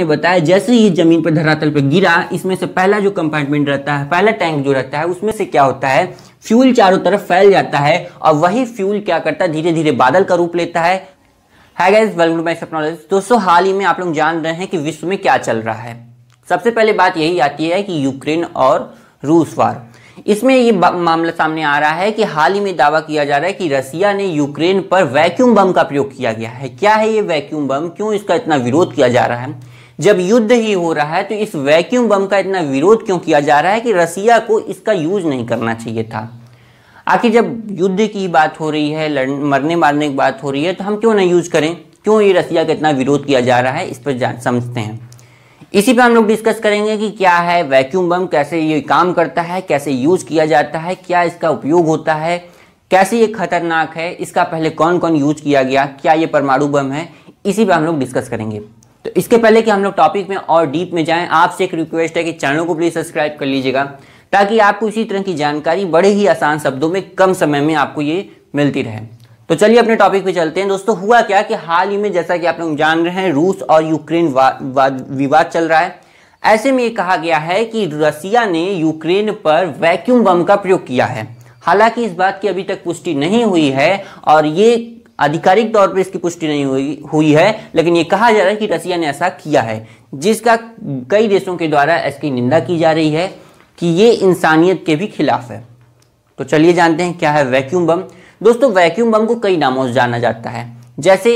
ने बताया जैसे ही जमीन पर धरातल पर गिरा इसमें से पहला जो कंपार्टमेंट रहता है पहला टैंक जो रहता है उसमें से क्या होता है फ्यूल चारों तरफ फैल जाता है और वही फ्यूल क्या करता है धीरे धीरे बादल का रूप लेता है दोस्तों हाल ही में आप लोग जान रहे हैं कि विश्व में क्या चल रहा है सबसे पहले बात यही आती है कि यूक्रेन और रूस वार इसमें ये मामला सामने आ रहा है कि हाल ही में दावा किया जा रहा है कि रसिया ने यूक्रेन पर वैक्यूम बम का प्रयोग किया गया है क्या है ये वैक्यूम बम क्यों इसका इतना विरोध किया जा रहा है जब युद्ध ही हो रहा है तो इस वैक्यूम बम का इतना विरोध क्यों किया जा रहा है कि रसिया को इसका यूज नहीं करना चाहिए था आखिर जब युद्ध की बात हो रही है लड़ मरने मारने की बात हो रही है तो हम क्यों ना यूज करें क्यों ये रसिया का इतना विरोध किया जा रहा है इस पर समझते हैं इसी पर हम लोग डिस्कस करेंगे कि क्या है वैक्यूम बम कैसे ये काम करता है कैसे यूज किया जाता है क्या इसका उपयोग होता है कैसे ये खतरनाक है इसका पहले कौन कौन यूज किया गया क्या ये परमाणु बम है इसी पर हम लोग डिस्कस करेंगे तो इसके पहले कि हम लोग टॉपिक में और डीप में जाएं आपसे एक रिक्वेस्ट है कि चैनल को प्लीज़ सब्सक्राइब कर लीजिएगा ताकि आपको इसी तरह की जानकारी बड़े ही आसान शब्दों में कम समय में आपको ये मिलती रहे तो चलिए अपने टॉपिक पे चलते हैं दोस्तों हुआ क्या कि हाल ही में जैसा कि आप लोग जान रहे हैं रूस और यूक्रेन विवाद चल रहा है ऐसे में ये कहा गया है कि रसिया ने यूक्रेन पर वैक्यूम बम का प्रयोग किया है हालांकि इस बात की अभी तक पुष्टि नहीं हुई है और ये आधिकारिक तौर पर इसकी पुष्टि नहीं हुई हुई है लेकिन ये कहा जा रहा है कि रसिया ने ऐसा किया है जिसका कई देशों के द्वारा इसकी निंदा की जा रही है कि ये इंसानियत के भी खिलाफ है तो चलिए जानते हैं क्या है वैक्यूम बम दोस्तों वैक्यूम बम को कई नामों से जाना जाता है जैसे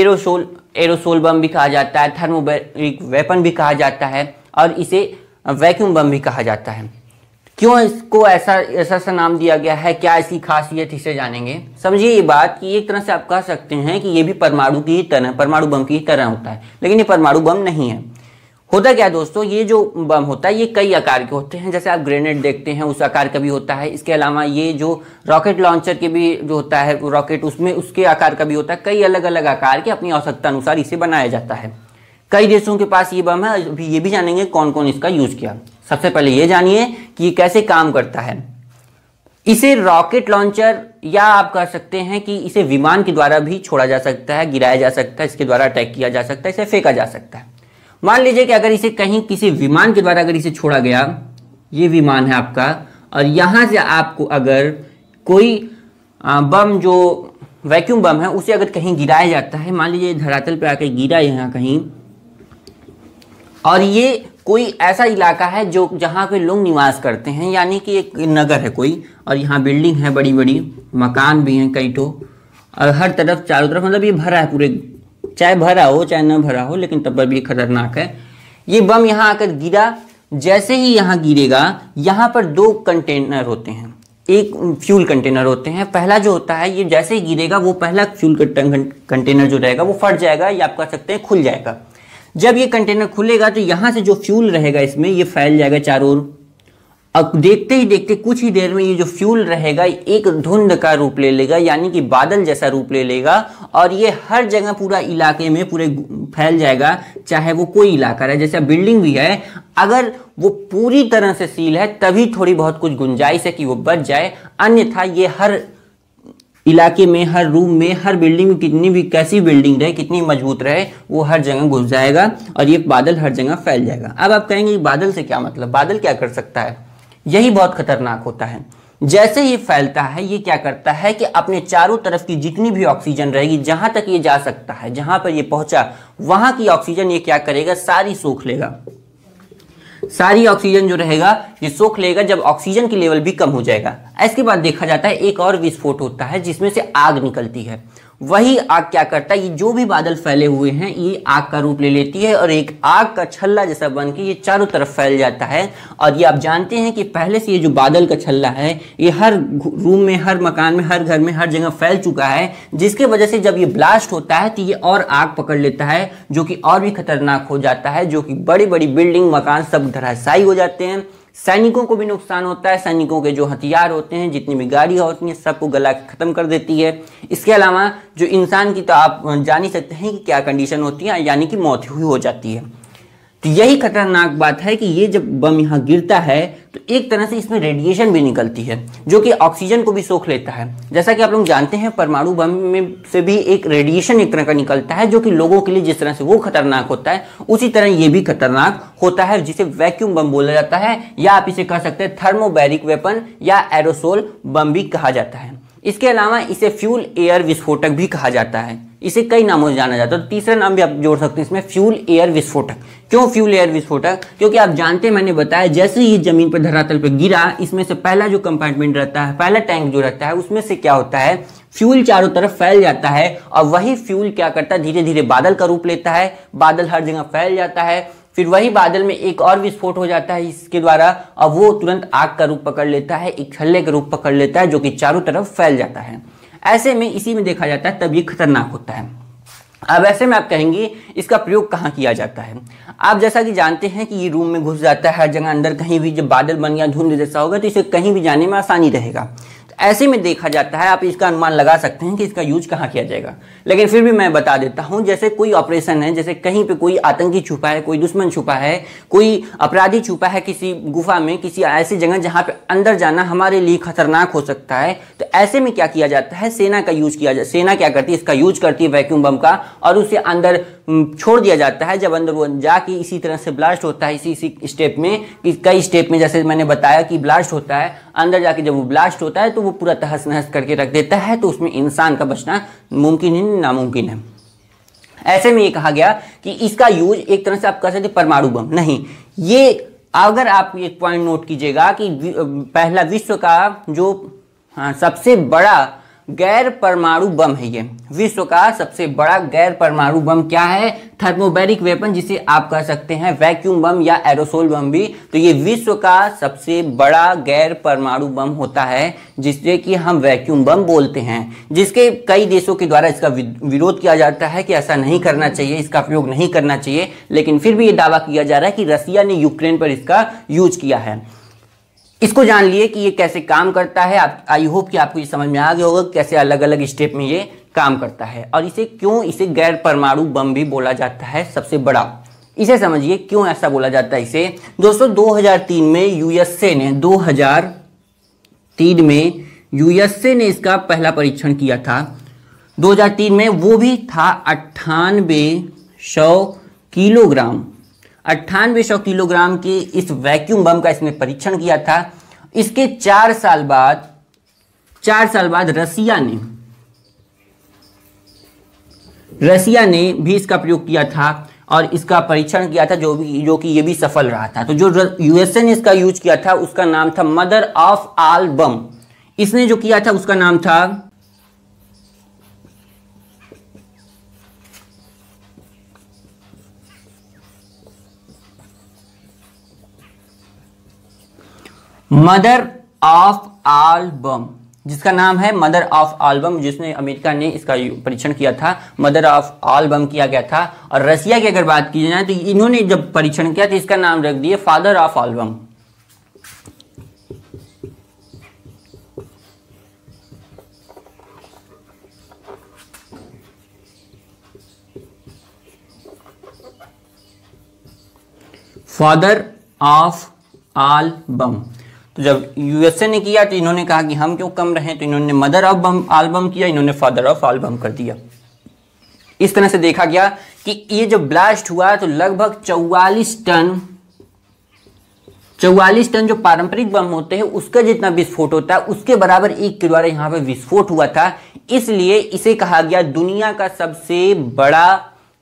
एरोसोल एरोसोल बम भी कहा जाता है थर्मोबैरिक वेपन भी कहा जाता है और इसे वैक्यूम बम भी कहा जाता है क्यों इसको ऐसा ऐसा सा नाम दिया गया है क्या इसकी खासियत इसे जानेंगे समझिए ये बात कि एक तरह से आप कह सकते हैं कि ये भी परमाणु की ही तरह परमाणु बम की ही तरह होता है लेकिन ये परमाणु बम नहीं है होता क्या है दोस्तों ये जो बम होता है ये कई आकार के होते हैं जैसे आप ग्रेनेड देखते हैं उस आकार का भी होता है इसके अलावा ये जो रॉकेट लॉन्चर के भी जो होता है रॉकेट उसमें उसके आकार का भी होता है कई अलग अलग आकार के अपनी आवश्यकता अनुसार इसे बनाया जाता है कई देशों के पास ये बम है अभी ये भी जानेंगे कौन कौन इसका यूज़ किया सबसे पहले ये जानिए कि ये कैसे काम करता है इसे रॉकेट लॉन्चर या आप कह सकते हैं कि इसे विमान के द्वारा भी छोड़ा जा सकता है गिराया जा सकता है इसके द्वारा अटैक किया जा सकता है इसे फेंका जा सकता है मान लीजिए कि अगर इसे कहीं किसी विमान के द्वारा अगर इसे छोड़ा गया ये विमान है आपका और यहाँ से आपको अगर कोई बम जो वैक्यूम बम है उसे अगर कहीं गिराया जाता है मान लीजिए धरातल पर आकर गिरा यहाँ कहीं और ये कोई ऐसा इलाका है जो जहाँ पे लोग निवास करते हैं यानी कि एक नगर है कोई और यहाँ बिल्डिंग है बड़ी बड़ी मकान भी हैं कई तो और हर तरफ चारों तरफ मतलब ये भरा है पूरे चाहे भरा हो चाहे न भरा हो लेकिन तब पर भी खतरनाक है ये बम यहाँ आकर गिरा जैसे ही यहाँ गिरेगा यहाँ पर दो कंटेनर होते हैं एक फ्यूल कंटेनर होते हैं पहला जो होता है ये जैसे ही गिरेगा वो पहला फ्यूल कंटेनर जो रहेगा वो फट जाएगा या आप कह सकते हैं खुल जाएगा जब ये कंटेनर खुलेगा तो यहां से जो फ्यूल रहेगा इसमें ये फैल जाएगा चारों ओर अब देखते ही देखते कुछ ही देर में ये जो फ्यूल रहेगा एक धुंध का रूप ले लेगा यानी कि बादल जैसा रूप ले लेगा और ये हर जगह पूरा इलाके में पूरे फैल जाएगा चाहे वो कोई इलाका रहे जैसे बिल्डिंग भी है अगर वो पूरी तरह से सील है तभी थोड़ी बहुत कुछ गुंजाइश है कि वो बच जाए अन्यथा ये हर इलाके में हर रूम में हर बिल्डिंग में कितनी भी कैसी बिल्डिंग रहे कितनी मजबूत रहे वो हर जगह घुस जाएगा और ये बादल हर जगह फैल जाएगा अब आप कहेंगे बादल से क्या मतलब बादल क्या कर सकता है यही बहुत खतरनाक होता है जैसे ही फैलता है ये क्या करता है कि अपने चारों तरफ की जितनी भी ऑक्सीजन रहेगी जहाँ तक ये जा सकता है जहाँ पर ये पहुँचा वहाँ की ऑक्सीजन ये क्या करेगा सारी सूख लेगा सारी ऑक्सीजन जो रहेगा ये सोख लेगा जब ऑक्सीजन की लेवल भी कम हो जाएगा इसके बाद देखा जाता है एक और विस्फोट होता है जिसमें से आग निकलती है वही आग क्या करता है ये जो भी बादल फैले हुए हैं ये आग का रूप ले लेती है और एक आग का छल्ला जैसा बन के ये चारों तरफ फैल जाता है और ये आप जानते हैं कि पहले से ये जो बादल का छल्ला है ये हर रूम में हर मकान में हर घर में हर जगह फैल चुका है जिसके वजह से जब ये ब्लास्ट होता है तो ये और आग पकड़ लेता है जो कि और भी खतरनाक हो जाता है जो कि बड़ी बड़ी बिल्डिंग मकान सब धराशाई हो जाते हैं सैनिकों को भी नुकसान होता है सैनिकों के जो हथियार होते हैं जितनी भी गाड़ियाँ होती हैं सबको गला ख़त्म कर देती है इसके अलावा जो इंसान की तो आप जान ही सकते हैं कि क्या कंडीशन होती है यानी कि मौत हुई हो जाती है तो यही खतरनाक बात है कि ये जब बम यहाँ गिरता है तो एक तरह से इसमें रेडिएशन भी निकलती है जो कि ऑक्सीजन को भी सोख लेता है जैसा कि आप लोग जानते हैं परमाणु बम में से भी एक रेडिएशन एक तरह का निकलता है जो कि लोगों के लिए जिस तरह से वो खतरनाक होता है उसी तरह ये भी खतरनाक होता है जिसे वैक्यूम बम बोला जाता है या आप इसे कह सकते हैं थर्मोबैरिक वेपन या एरोसोल बम भी कहा जाता है इसके अलावा इसे फ्यूल एयर विस्फोटक भी कहा जाता है इसे कई नामों से जाना जाता है तो तीसरा नाम भी आप जोड़ सकते हैं इसमें फ्यूल एयर विस्फोटक क्यों फ्यूल एयर विस्फोटक क्योंकि आप जानते हैं मैंने बताया जैसे ही जमीन पर धरातल पर गिरा इसमें से पहला जो कंपार्टमेंट रहता है पहला टैंक जो रहता है उसमें से क्या होता है फ्यूल चारों तरफ फैल जाता है और वही फ्यूल क्या करता है धीरे धीरे बादल का रूप लेता है बादल हर जगह फैल जाता है फिर वही बादल में एक और विस्फोट हो जाता है इसके द्वारा और वो तुरंत आग का रूप पकड़ लेता है एक छल्ले का रूप पकड़ लेता है जो कि चारों तरफ फैल जाता है ऐसे में इसी में देखा जाता है तब ये खतरनाक होता है अब ऐसे में आप कहेंगे इसका प्रयोग कहाँ किया जाता है आप जैसा कि जानते हैं कि ये रूम में घुस जाता है हर जगह अंदर कहीं भी जब बादल बन गया धुंध जैसा होगा तो इसे कहीं भी जाने में आसानी रहेगा ऐसे में देखा जाता है आप इसका अनुमान लगा सकते हैं कि इसका यूज कहाँ किया जाएगा लेकिन फिर भी मैं बता देता हूँ जैसे कोई ऑपरेशन है जैसे कहीं पे कोई आतंकी छुपा है कोई दुश्मन छुपा है कोई अपराधी छुपा है किसी गुफा में किसी ऐसी जगह जहाँ पे अंदर जाना हमारे लिए खतरनाक हो सकता है तो ऐसे में क्या किया जाता है सेना का यूज किया जा सेना क्या करती है इसका यूज करती है वैक्यूम बम का और उसे अंदर छोड़ दिया जाता है जब अंदर वो जाके इसी तरह से ब्लास्ट होता है इसी इसी स्टेप में कई स्टेप में जैसे मैंने बताया कि ब्लास्ट होता है अंदर जाके जब वो ब्लास्ट होता है तो वो पूरा तहस नहस करके रख देता है तो उसमें इंसान का बचना मुमकिन ही नामुमकिन है ऐसे में ये कहा गया कि इसका यूज एक तरह से आप कह सकते परमाणु बम नहीं ये अगर आप एक पॉइंट नोट कीजिएगा कि पहला विश्व का जो हाँ, सबसे बड़ा गैर परमाणु बम है ये विश्व का सबसे बड़ा गैर परमाणु बम क्या है थर्मोबैरिक वेपन जिसे आप कह सकते हैं वैक्यूम बम या एरोसोल बम भी तो ये विश्व का सबसे बड़ा गैर परमाणु बम होता है जिसे कि हम वैक्यूम बम बोलते हैं जिसके कई देशों के द्वारा इसका विरोध किया जाता है कि ऐसा नहीं करना चाहिए इसका प्रयोग नहीं करना चाहिए लेकिन फिर भी ये दावा किया जा रहा है कि रसिया ने यूक्रेन पर इसका यूज किया है इसको जान लिए कि ये कैसे काम करता है आप आई होप कि आपको ये समझ में आ गया होगा कैसे अलग अलग स्टेप में ये काम करता है और इसे क्यों इसे गैर परमाणु बम भी बोला जाता है सबसे बड़ा इसे समझिए क्यों ऐसा बोला जाता है इसे दोस्तों 2003 में यूएसए ने 2003 में यूएसए ने इसका पहला परीक्षण किया था 2003 में वो भी था अट्ठानबे किलोग्राम अट्ठानवे किलोग्राम के इस वैक्यूम बम का इसने परीक्षण किया था इसके चार साल बाद चार साल बाद रसिया ने रसिया ने भी इसका प्रयोग किया था और इसका परीक्षण किया था जो भी जो कि यह भी सफल रहा था तो जो यूएसए ने इसका यूज किया था उसका नाम था मदर ऑफ आल बम इसने जो किया था उसका नाम था मदर ऑफ आलबम जिसका नाम है मदर ऑफ आलबम जिसमें अमेरिका ने इसका परीक्षण किया था मदर ऑफ आलबम किया गया था और रसिया की अगर बात की जाए तो इन्होंने जब परीक्षण किया तो इसका नाम रख दिया father of all bomb father of all bomb तो जब यूएसए ने किया तो इन्होंने कहा कि हम क्यों कम रहे तो इन्होंने मदर ऑफ बम किया इन्होंने फादर ऑफ एल्बम कर दिया इस तरह से देखा गया कि ये जो ब्लास्ट हुआ तो लगभग चौवालीस टन चौवालीस टन जो पारंपरिक बम होते हैं उसका जितना विस्फोट होता है उसके बराबर एक के द्वारा यहां पर विस्फोट हुआ था इसलिए इसे कहा गया दुनिया का सबसे बड़ा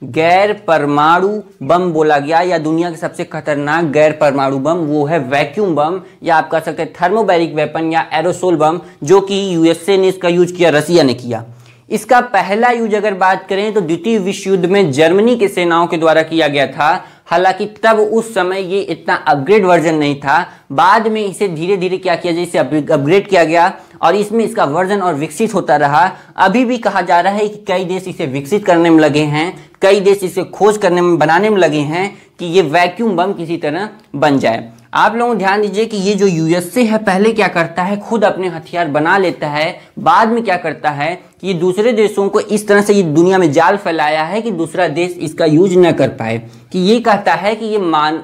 गैर परमाणु बम बोला गया या दुनिया के सबसे खतरनाक गैर परमाणु बम वो है वैक्यूम बम या आप कह सकते हैं थर्मोबैरिक वेपन या एरोसोल बम जो कि यूएसए ने इसका यूज किया रसिया ने किया इसका पहला यूज अगर बात करें तो द्वितीय विश्व युद्ध में जर्मनी के सेनाओं के द्वारा किया गया था हालांकि तब उस समय ये इतना अपग्रेड वर्जन नहीं था बाद में इसे धीरे धीरे क्या किया जाए इसे अपग्रेड किया गया और इसमें इसका वर्जन और विकसित होता रहा अभी भी कहा जा रहा है कि कई देश इसे विकसित करने में लगे हैं कई देश इसे खोज करने में बनाने में लगे हैं कि ये वैक्यूम बम किसी तरह बन जाए आप लोगों ध्यान दीजिए कि ये जो यूएसए है पहले क्या करता है खुद अपने हथियार बना लेता है बाद में क्या करता है कि ये दूसरे देशों को इस तरह से ये दुनिया में जाल फैलाया है कि दूसरा देश इसका यूज न कर पाए कि ये कहता है कि ये मान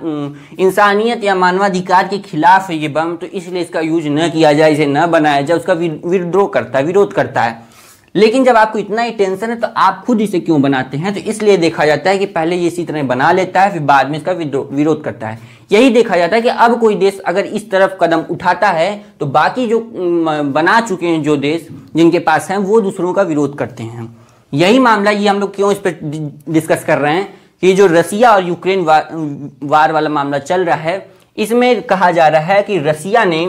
इंसानियत या मानवाधिकार के खिलाफ है ये बम तो इसलिए इसका यूज न किया जाए इसे न बनाया जाए उसका विद्रोह करता है विरोध करता है लेकिन जब आपको इतना ही टेंशन है तो आप खुद इसे क्यों बनाते हैं तो इसलिए देखा जाता है कि पहले ये इसी तरह बना लेता है फिर बाद में इसका विरोध करता है यही देखा जाता है कि अब कोई देश अगर इस तरफ कदम उठाता है तो बाकी जो बना चुके हैं जो देश जिनके पास हैं वो दूसरों का विरोध करते हैं यही मामला ये हम लोग क्यों इस पर डिस्कस कर रहे हैं कि जो रसिया और यूक्रेन वार, वार वाला मामला चल रहा है इसमें कहा जा रहा है कि रसिया ने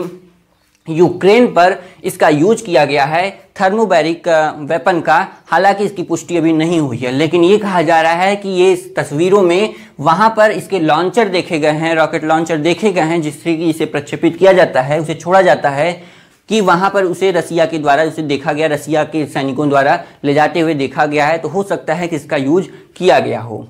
यूक्रेन पर इसका यूज किया गया है थर्मोबैरिक वेपन का हालांकि इसकी पुष्टि अभी नहीं हुई है लेकिन ये कहा जा रहा है कि ये इस तस्वीरों में वहाँ पर इसके लॉन्चर देखे गए हैं रॉकेट लॉन्चर देखे गए हैं जिससे कि इसे प्रक्षेपित किया जाता है उसे छोड़ा जाता है कि वहाँ पर उसे रसिया के द्वारा उसे देखा गया रसिया के सैनिकों द्वारा ले जाते हुए देखा गया है तो हो सकता है कि इसका यूज किया गया हो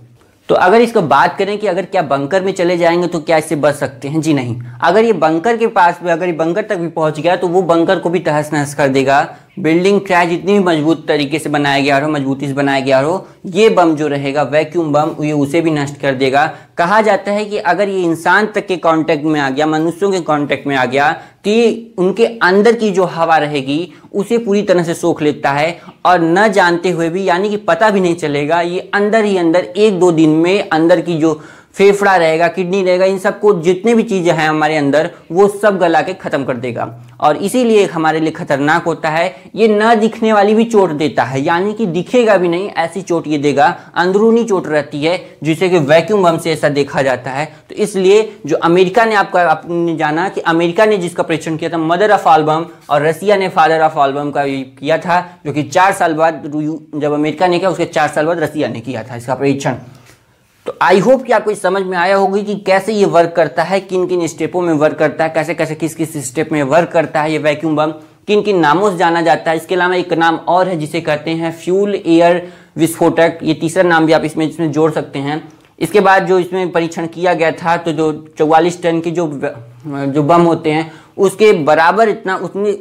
तो अगर इसको बात करें कि अगर क्या बंकर में चले जाएंगे तो क्या इससे बच सकते हैं जी नहीं अगर ये बंकर के पास भी अगर ये बंकर तक भी पहुंच गया तो वो बंकर को भी तहस नहस कर देगा बिल्डिंग क्रैच जितनी भी मजबूत तरीके से बनाया गया हो मजबूती से बनाया गया हो ये बम जो रहेगा वैक्यूम बम ये उसे भी नष्ट कर देगा कहा जाता है कि अगर ये इंसान तक के कांटेक्ट में आ गया मनुष्यों के कांटेक्ट में आ गया तो ये उनके अंदर की जो हवा रहेगी उसे पूरी तरह से सोख लेता है और न जानते हुए भी यानी कि पता भी नहीं चलेगा ये अंदर ही अंदर एक दो दिन में अंदर की जो फेफड़ा रहेगा किडनी रहेगा इन सबको जितने भी चीज़ें हैं हमारे अंदर वो सब गला के ख़त्म कर देगा और इसीलिए हमारे लिए खतरनाक होता है ये न दिखने वाली भी चोट देता है यानी कि दिखेगा भी नहीं ऐसी चोट ये देगा अंदरूनी चोट रहती है जिसे कि वैक्यूम बम से ऐसा देखा जाता है तो इसलिए जो अमेरिका ने आपका आपने जाना कि अमेरिका ने जिसका परीक्षण किया था मदर ऑफ आल्बम और रसिया ने फादर ऑफ आल्बम का किया था जो कि चार साल बाद जब अमेरिका ने किया उसके चार साल बाद रसिया ने किया था इसका परीक्षण तो आई होप कि आपको समझ में आया होगी कि कैसे ये वर्क करता है किन किन स्टेपों में वर्क करता है कैसे कैसे किस किस स्टेप में वर्क करता है ये वैक्यूम बम किन किन नामों से जाना जाता है इसके अलावा एक नाम और है जिसे कहते हैं फ्यूल एयर विस्फोटक ये तीसरा नाम भी आप इसमें इसमें जोड़ सकते हैं इसके बाद जो इसमें परीक्षण किया गया था तो जो चौवालीस टन के जो जो बम होते हैं उसके बराबर इतना उतनी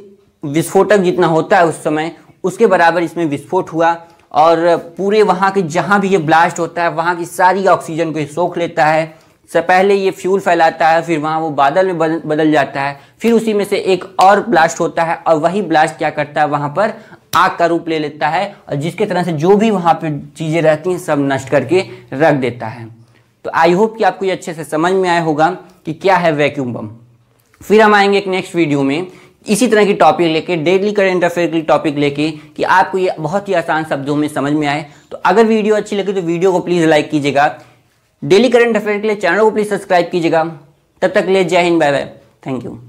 विस्फोटक जितना होता है उस समय उसके बराबर इसमें विस्फोट हुआ और पूरे वहाँ के जहाँ भी ये ब्लास्ट होता है वहाँ की सारी ऑक्सीजन को ये सोख लेता है सब पहले ये फ्यूल फैलाता है फिर वहाँ वो बादल में बदल जाता है फिर उसी में से एक और ब्लास्ट होता है और वही ब्लास्ट क्या करता है वहाँ पर आग का रूप ले लेता है और जिसके तरह से जो भी वहाँ पर चीज़ें रहती हैं सब नष्ट करके रख देता है तो आई होप कि आपको ये अच्छे से समझ में आया होगा कि क्या है वैक्यूम बम फिर हम आएंगे एक नेक्स्ट वीडियो में इसी तरह की टॉपिक लेके डेली करंट अफेयर की टॉपिक लेके कि आपको ये बहुत ही आसान शब्दों में समझ में आए तो अगर वीडियो अच्छी लगे तो वीडियो को प्लीज़ लाइक कीजिएगा डेली करंट अफेयर के लिए चैनल को प्लीज़ सब्सक्राइब कीजिएगा तब तक ले जय Hind bye bye thank you